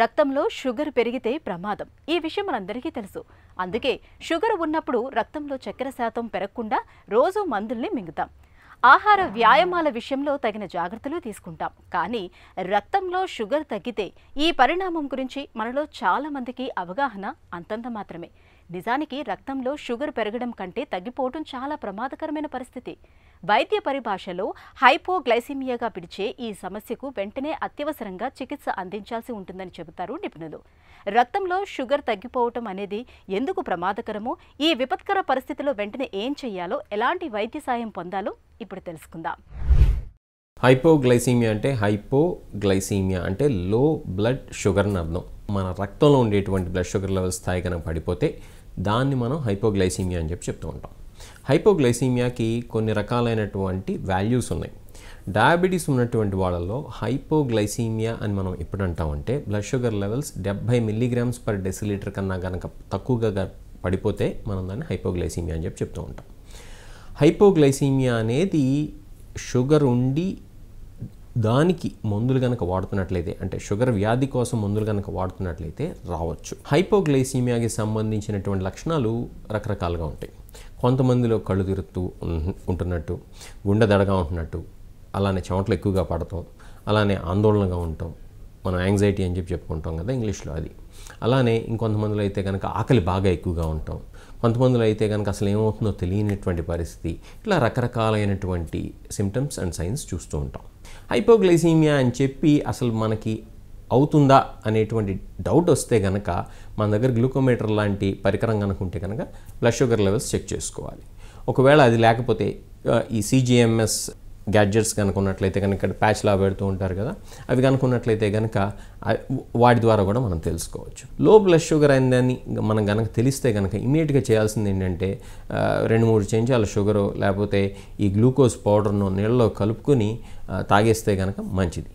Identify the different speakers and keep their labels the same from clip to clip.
Speaker 1: రక్తంలో షుగర్ పెరిగితే ప్రమాదం ఈ విషయం మనందరికీ తెలుసు అందుకే షుగర్ ఉన్నప్పుడు రక్తంలో చక్కెర శాతం పెరగకుండా రోజు మందుల్ని మింగుతాం ఆహార వ్యాయామాల విషయంలో తగిన జాగ్రత్తలు తీసుకుంటాం కానీ రక్తంలో షుగర్ తగ్గితే ఈ పరిణామం గురించి మనలో చాలామందికి అవగాహన అంతంత మాత్రమే నిజానికి రక్తంలో షుగర్ పెరగడం కంటే తగ్గిపోవడం చాలా ప్రమాదకరమైన పరిస్థితి వైద్య పరిభాషలో హైపోగ్లైసిమియాగా పిలిచే ఈ సమస్యకు వెంటనే అత్యవసరంగా చికిత్స అందించాల్సి ఉంటుందని చెబుతారు నిపుణులు రక్తంలో షుగర్ తగ్గిపోవటం అనేది ఎందుకు ప్రమాదకరమో ఈ విపత్కర పరిస్థితిలో వెంటనే ఏం చేయాలో ఎలాంటి వైద్య సాయం పొందాలో ఇప్పుడు తెలుసుకుందాం
Speaker 2: హైపోగ్లైసీమియా అంటే హైపోగ్లైసీమియా అంటే లో బ్లడ్ షుగర్ అని అర్థం మన రక్తంలో ఉండేటువంటి బ్లడ్ షుగర్ లెవెల్ స్థాయి కనుక పడిపోతే దాన్ని మనం హైపోగ్లైసీమియా అని చెప్పి చెప్తూ ఉంటాం హైపోగ్లైసీమియాకి కొన్ని రకాలైనటువంటి వాల్యూస్ ఉన్నాయి డయాబెటీస్ ఉన్నటువంటి వాళ్ళల్లో హైపోగ్లైసీమియా అని మనం ఎప్పుడు అంటామంటే బ్లడ్ షుగర్ లెవెల్స్ డెబ్బై మిల్లీగ్రామ్స్ పర్ డెసిలీటర్ కన్నా కనుక తక్కువగా పడిపోతే మనం దాన్ని హైపోగ్లైసీమియా అని చెప్పి చెప్తూ ఉంటాం హైపోగ్లైసీమియా అనేది షుగర్ ఉండి దానికి మందులు కనుక వాడుతున్నట్లయితే అంటే షుగర్ వ్యాధి కోసం మందులు కనుక వాడుతున్నట్లయితే రావచ్చు హైపోగ్లైసీమియాకి సంబంధించినటువంటి లక్షణాలు రకరకాలుగా ఉంటాయి కొంతమందిలో కళ్ళు తిరుగుతూ ఉంటున్నట్టు గుండె దడగా ఉంటున్నట్టు అలానే చెమటలు ఎక్కువగా పడతాం అలానే ఆందోళనగా ఉంటాం మనం యాంగ్జైటీ అని చెప్పి చెప్పుకుంటాం కదా ఇంగ్లీష్లో అది అలానే ఇంకొంతమందిలో అయితే కనుక ఆకలి బాగా ఎక్కువగా ఉంటాం కొంతమందిలో అయితే కనుక అసలు ఏమవుతుందో తెలియనటువంటి పరిస్థితి ఇట్లా రకరకాలైనటువంటి సిమ్టమ్స్ అండ్ సైన్స్ చూస్తూ ఉంటాం హైపోగ్లైసీమియా అని చెప్పి అసలు మనకి అవుతుందా అనేటువంటి డౌట్ వస్తే కనుక మన దగ్గర గ్లూకోమీటర్ లాంటి పరికరం కనుక ఉంటే కనుక బ్లడ్ షుగర్ లెవెల్స్ చెక్ చేసుకోవాలి ఒకవేళ అది లేకపోతే ఈ సీజీఎంఎస్ గ్యాడ్జెట్స్ కనుక ఉన్నట్లయితే కనుక ప్యాచ్లా పెడుతూ ఉంటారు కదా అవి కనుక ఉన్నట్లయితే కనుక వాటి ద్వారా కూడా మనం తెలుసుకోవచ్చు లో బ్లడ్ షుగర్ అయిందని మనం కనుక తెలిస్తే కనుక ఇమీడియట్గా చేయాల్సింది ఏంటంటే రెండు మూడు చెంచాల షుగర్ లేకపోతే ఈ గ్లూకోజ్ పౌడర్ను నీళ్ళలో కలుపుకొని తాగేస్తే కనుక మంచిది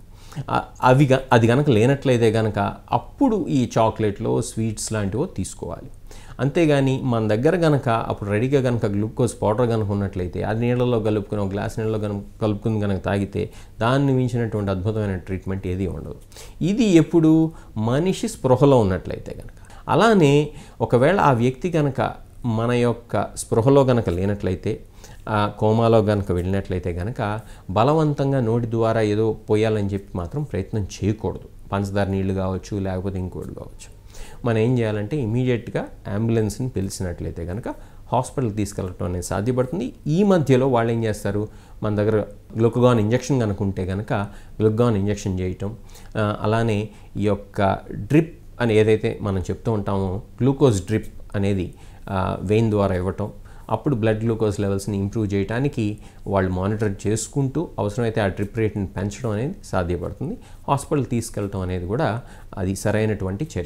Speaker 2: అవి అది కనుక లేనట్లయితే కనుక అప్పుడు ఈ చాక్లెట్లో స్వీట్స్ లాంటివో తీసుకోవాలి అంతేగాని మన దగ్గర కనుక అప్పుడు రెడీగా కనుక గ్లూకోజ్ పౌడర్ కనుక ఉన్నట్లయితే అది నీళ్ళలో కలుపుకుని ఒక గ్లాస్ నీళ్ళలో కనుక కలుపుకుని కనుక తాగితే దాన్ని మించినటువంటి అద్భుతమైన ట్రీట్మెంట్ ఏది ఉండదు ఇది ఎప్పుడు మనిషి స్పృహలో ఉన్నట్లయితే కనుక అలానే ఒకవేళ ఆ వ్యక్తి కనుక మన యొక్క స్పృహలో కనుక లేనట్లయితే కోమాలో కనుక వెళ్ళినట్లయితే కనుక బలవంతంగా నోటి ద్వారా ఏదో పోయాలని చెప్పి మాత్రం ప్రయత్నం చేయకూడదు పంచదార నీళ్లు కావచ్చు లేకపోతే ఇంకోటి కావచ్చు మనం ఏం చేయాలంటే ఇమీడియట్గా అంబులెన్స్ని పిలిచినట్లయితే కనుక హాస్పిటల్కి తీసుకెళ్ళటం అనేది సాధ్యపడుతుంది ఈ మధ్యలో వాళ్ళు ఏం చేస్తారు మన దగ్గర గ్లూకగాన్ ఇంజెక్షన్ కనుక ఉంటే కనుక గ్లూకగాన్ ఇంజెక్షన్ చేయటం అలానే ఈ యొక్క డ్రిప్ అని ఏదైతే మనం చెప్తూ ఉంటామో గ్లూకోజ్ డ్రిప్ అనేది వెయిన్ ద్వారా ఇవ్వటం అప్పుడు బ్లడ్ గ్లూకోజ్ లెవెల్స్ని ఇంప్రూవ్ చేయడానికి వాళ్ళు మానిటర్ చేసుకుంటూ అవసరమైతే ఆ డ్రిప్ రేట్ని పెంచడం అనేది సాధ్యపడుతుంది హాస్పిటల్ తీసుకెళ్ళటం అనేది కూడా అది సరైనటువంటి చర్య